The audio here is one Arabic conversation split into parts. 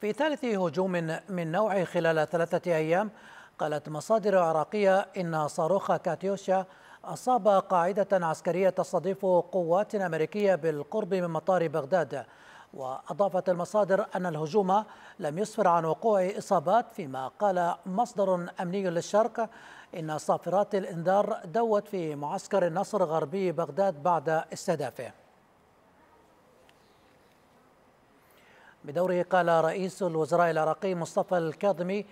في ثالث هجوم من نوعه خلال ثلاثة أيام قالت مصادر عراقية إن صاروخ كاتيوشا أصاب قاعدة عسكرية تستضيف قوات أمريكية بالقرب من مطار بغداد وأضافت المصادر أن الهجوم لم يسفر عن وقوع إصابات فيما قال مصدر أمني للشرق إن صافرات الإنذار دوت في معسكر النصر غربي بغداد بعد استهدافه بدوره قال رئيس الوزراء العراقي مصطفى الكاظمي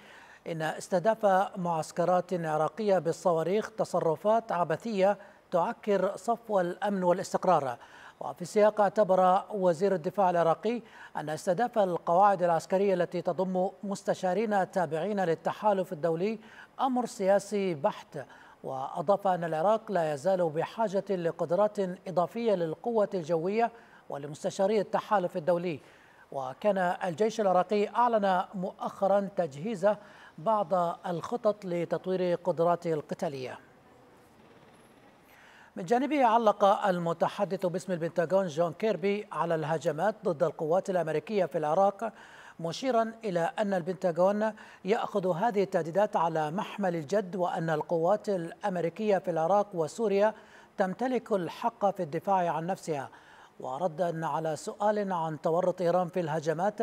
إن استهداف معسكرات عراقية بالصواريخ تصرفات عبثية تعكر صفو الأمن والاستقرار وفي السياق اعتبر وزير الدفاع العراقي أن استهداف القواعد العسكرية التي تضم مستشارين تابعين للتحالف الدولي أمر سياسي بحت وأضاف أن العراق لا يزال بحاجة لقدرات إضافية للقوة الجوية ولمستشاري التحالف الدولي وكان الجيش العراقي أعلن مؤخرا تجهيز بعض الخطط لتطوير قدراته القتالية من جانبه علق المتحدث باسم البنتاغون جون كيربي على الهجمات ضد القوات الأمريكية في العراق مشيرا إلى أن البنتاغون يأخذ هذه التهديدات على محمل الجد وأن القوات الأمريكية في العراق وسوريا تمتلك الحق في الدفاع عن نفسها ورد أن على سؤال عن تورط إيران في الهجمات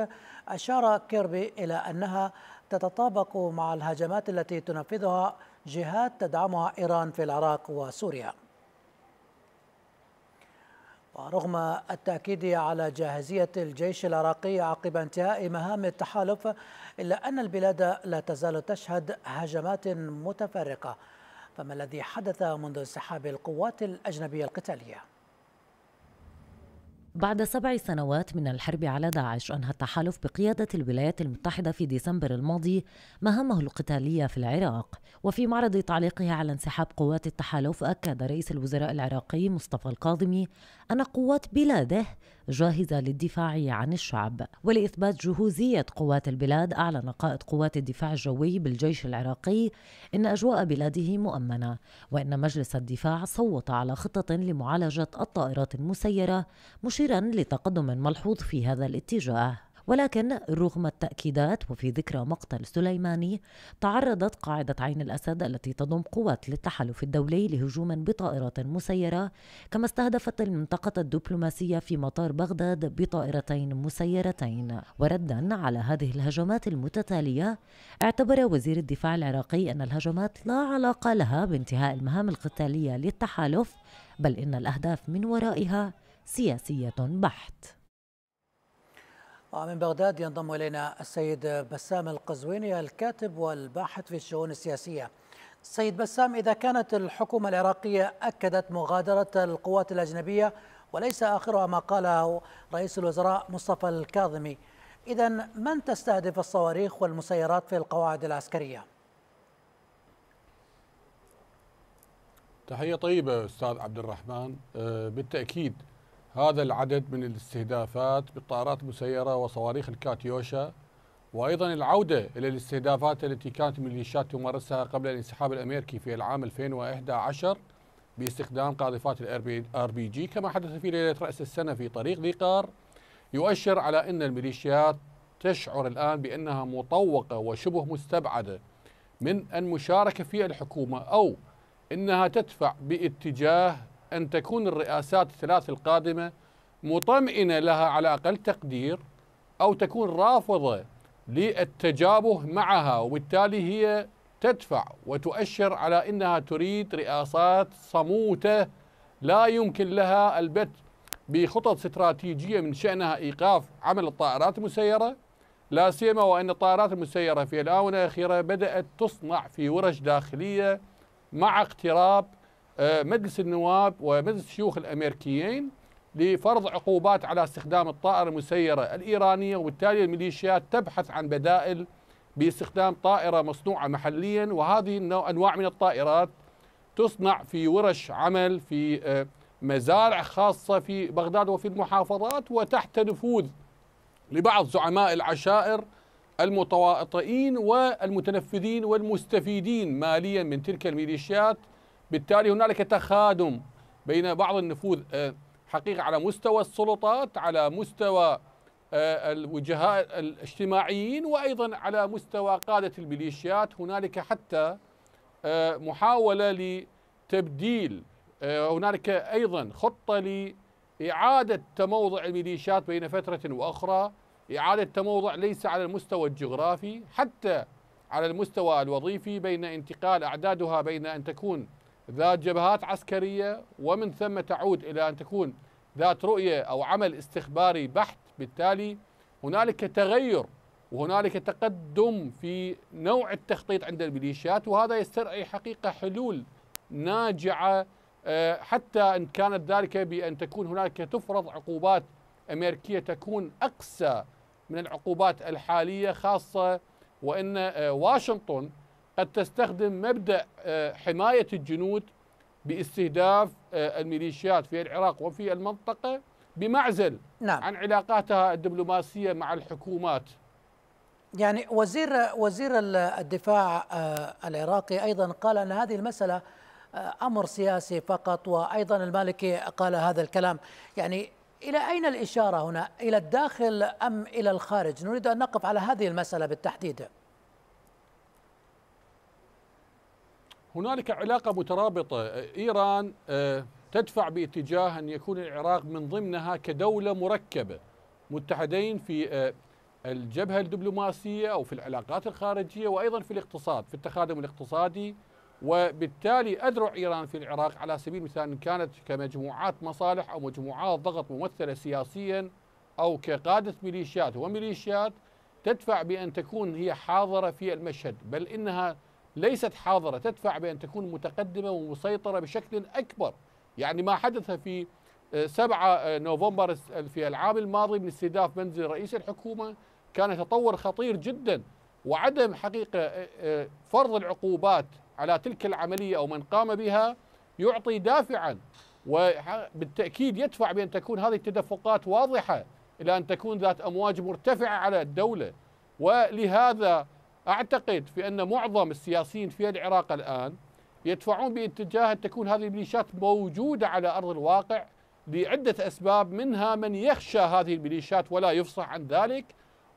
أشار كيربي إلى أنها تتطابق مع الهجمات التي تنفذها جهات تدعمها إيران في العراق وسوريا ورغم التأكيد على جاهزية الجيش العراقي عقب انتهاء مهام التحالف إلا أن البلاد لا تزال تشهد هجمات متفرقة فما الذي حدث منذ انسحاب القوات الأجنبية القتالية؟ بعد سبع سنوات من الحرب على داعش أنهى التحالف بقيادة الولايات المتحدة في ديسمبر الماضي مهامه القتالية في العراق وفي معرض تعليقه على انسحاب قوات التحالف أكد رئيس الوزراء العراقي مصطفى الكاظمي أن قوات بلاده جاهزة للدفاع عن الشعب ولإثبات جهوزية قوات البلاد أعلن قائد قوات الدفاع الجوي بالجيش العراقي إن أجواء بلاده مؤمنة وإن مجلس الدفاع صوت على خطة لمعالجة الطائرات المسيرة مشيرا لتقدم ملحوظ في هذا الاتجاه ولكن رغم التأكيدات وفي ذكرى مقتل سليماني تعرضت قاعدة عين الأسد التي تضم قوات للتحالف الدولي لهجوم بطائرات مسيرة كما استهدفت المنطقة الدبلوماسية في مطار بغداد بطائرتين مسيرتين وردا على هذه الهجمات المتتالية اعتبر وزير الدفاع العراقي أن الهجمات لا علاقة لها بانتهاء المهام القتالية للتحالف بل إن الأهداف من ورائها سياسية بحت ومن بغداد ينضم إلينا السيد بسام القزويني الكاتب والباحث في الشؤون السياسية سيد بسام إذا كانت الحكومة العراقية أكدت مغادرة القوات الأجنبية وليس آخرها ما قاله رئيس الوزراء مصطفى الكاظمي إذا من تستهدف الصواريخ والمسيرات في القواعد العسكرية؟ تحية طيبة أستاذ عبد الرحمن آه، بالتأكيد هذا العدد من الاستهدافات بالطائرات المسيرة وصواريخ الكاتيوشا وأيضا العودة إلى الاستهدافات التي كانت الميليشيات تمارسها قبل الانسحاب الأمريكي في العام 2011 باستخدام قاذفات الار بي جي كما حدث في ليلة رأس السنة في طريق ذي قار يؤشر على أن الميليشيات تشعر الآن بأنها مطوقة وشبه مستبعدة من المشاركة في الحكومة أو أنها تدفع باتجاه أن تكون الرئاسات الثلاث القادمة مطمئنة لها على أقل تقدير أو تكون رافضة للتجابه معها وبالتالي هي تدفع وتؤشر على أنها تريد رئاسات صموتة لا يمكن لها البت بخطط استراتيجية من شأنها إيقاف عمل الطائرات المسيرة لا سيما وأن الطائرات المسيرة في الآونة الأخيرة بدأت تصنع في ورش داخلية مع اقتراب آه، مجلس النواب ومجلس الشيوخ الامريكيين لفرض عقوبات على استخدام الطائره المسيره الايرانيه وبالتالي الميليشيات تبحث عن بدائل باستخدام طائره مصنوعه محليا وهذه انواع من الطائرات تصنع في ورش عمل في آه، مزارع خاصه في بغداد وفي المحافظات وتحت نفوذ لبعض زعماء العشائر المتواطئين والمتنفذين والمستفيدين ماليا من تلك الميليشيات بالتالي هنالك تخادم بين بعض النفوذ آه، حقيقة على مستوى السلطات على مستوى آه، الوجهاء الاجتماعيين وأيضا على مستوى قادة الميليشيات هنالك حتى آه، محاولة لتبديل هنالك أيضا خطة لإعادة تموضع الميليشيات بين فترة وأخرى إعادة تموضع ليس على المستوى الجغرافي حتى على المستوى الوظيفي بين انتقال أعدادها بين أن تكون ذات جبهات عسكرية ومن ثم تعود إلى أن تكون ذات رؤية أو عمل استخباري بحت بالتالي هنالك تغير وهنالك تقدم في نوع التخطيط عند الميليشيات وهذا يسترعي حقيقة حلول ناجعة آه، حتى إن كانت ذلك بأن تكون هنالك تفرض عقوبات أمريكية تكون أقسى من العقوبات الحالية خاصة وأن آه، واشنطن قد تستخدم مبدأ آه، حماية الجنود باستهداف آه، الميليشيات في العراق وفي المنطقة بمعزل نعم. عن علاقاتها الدبلوماسية مع الحكومات يعني وزير وزير الدفاع آه، العراقي أيضا قال أن هذه المسألة أمر سياسي فقط وأيضا المالكي قال هذا الكلام يعني إلى أين الإشارة هنا إلى الداخل أم إلى الخارج نريد أن نقف على هذه المسألة بالتحديد هنالك علاقه مترابطه ايران آه، تدفع باتجاه ان يكون العراق من ضمنها كدوله مركبه متحدين في آه، الجبهه الدبلوماسيه او في العلاقات الخارجيه وايضا في الاقتصاد في التخادم الاقتصادي وبالتالي اذرع ايران في العراق على سبيل المثال ان كانت كمجموعات مصالح او مجموعات ضغط ممثله سياسيا او كقاده ميليشيات وميليشيات تدفع بان تكون هي حاضره في المشهد بل انها ليست حاضرة تدفع بأن تكون متقدمة ومسيطرة بشكل أكبر يعني ما حدث في 7 آه، آه، نوفمبر في العام الماضي من استهداف منزل رئيس الحكومة كان تطور خطير جدا وعدم حقيقة آه، فرض العقوبات على تلك العملية أو من قام بها يعطي دافعا وبالتأكيد يدفع بأن تكون هذه التدفقات واضحة إلى أن تكون ذات أمواج مرتفعة على الدولة ولهذا أعتقد في أن معظم السياسيين في العراق الآن يدفعون باتجاه أن تكون هذه الميليشيات موجودة على أرض الواقع لعدة أسباب منها من يخشى هذه الميليشيات ولا يفصح عن ذلك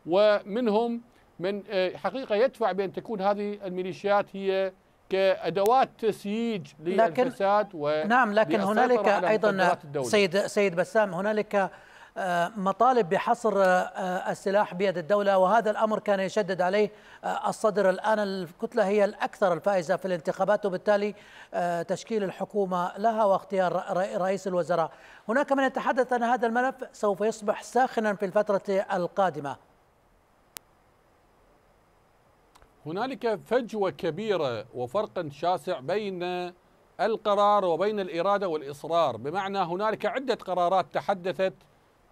ومنهم من آه، حقيقة يدفع بأن تكون هذه الميليشيات هي كادوات تسييج للفساد لكن نعم لكن هنالك ايضا سيد سيد بسام هنالك آه، مطالب بحصر آه، آه، السلاح بيد الدولة وهذا الأمر كان يشدد عليه الصدر الآن الكتلة هي الأكثر الفائزة في الانتخابات وبالتالي تشكيل الحكومة لها واختيار رئيس الوزراء هناك من يتحدث أن هذا الملف سوف يصبح ساخنا في الفترة القادمة هنالك فجوة كبيرة وفرق شاسع بين القرار وبين الإرادة والإصرار بمعنى هنالك عدة قرارات تحدثت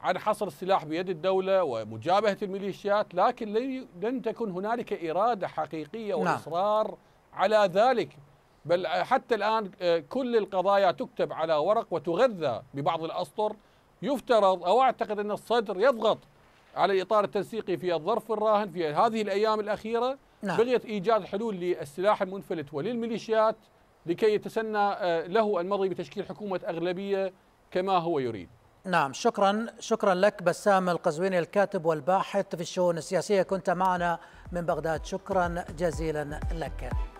عن حصر السلاح بيد الدولة ومجابهة الميليشيات لكن لن تكن هنالك إرادة حقيقية نعم. وإصرار نعم. على ذلك بل حتى الآن آه، كل القضايا تكتب على ورق وتغذى ببعض الأسطر يفترض أو أعتقد أن الصدر يضغط على الإطار التنسيقي في الظرف الراهن في هذه الأيام الأخيرة نعم. بغية إيجاد حلول للسلاح المنفلت وللميليشيات لكي يتسنى آه، له المضي بتشكيل حكومة أغلبية كما هو يريد نعم شكرا شكرا لك بسام القزويني الكاتب والباحث في الشؤون السياسية كنت معنا من بغداد شكرا جزيلا لك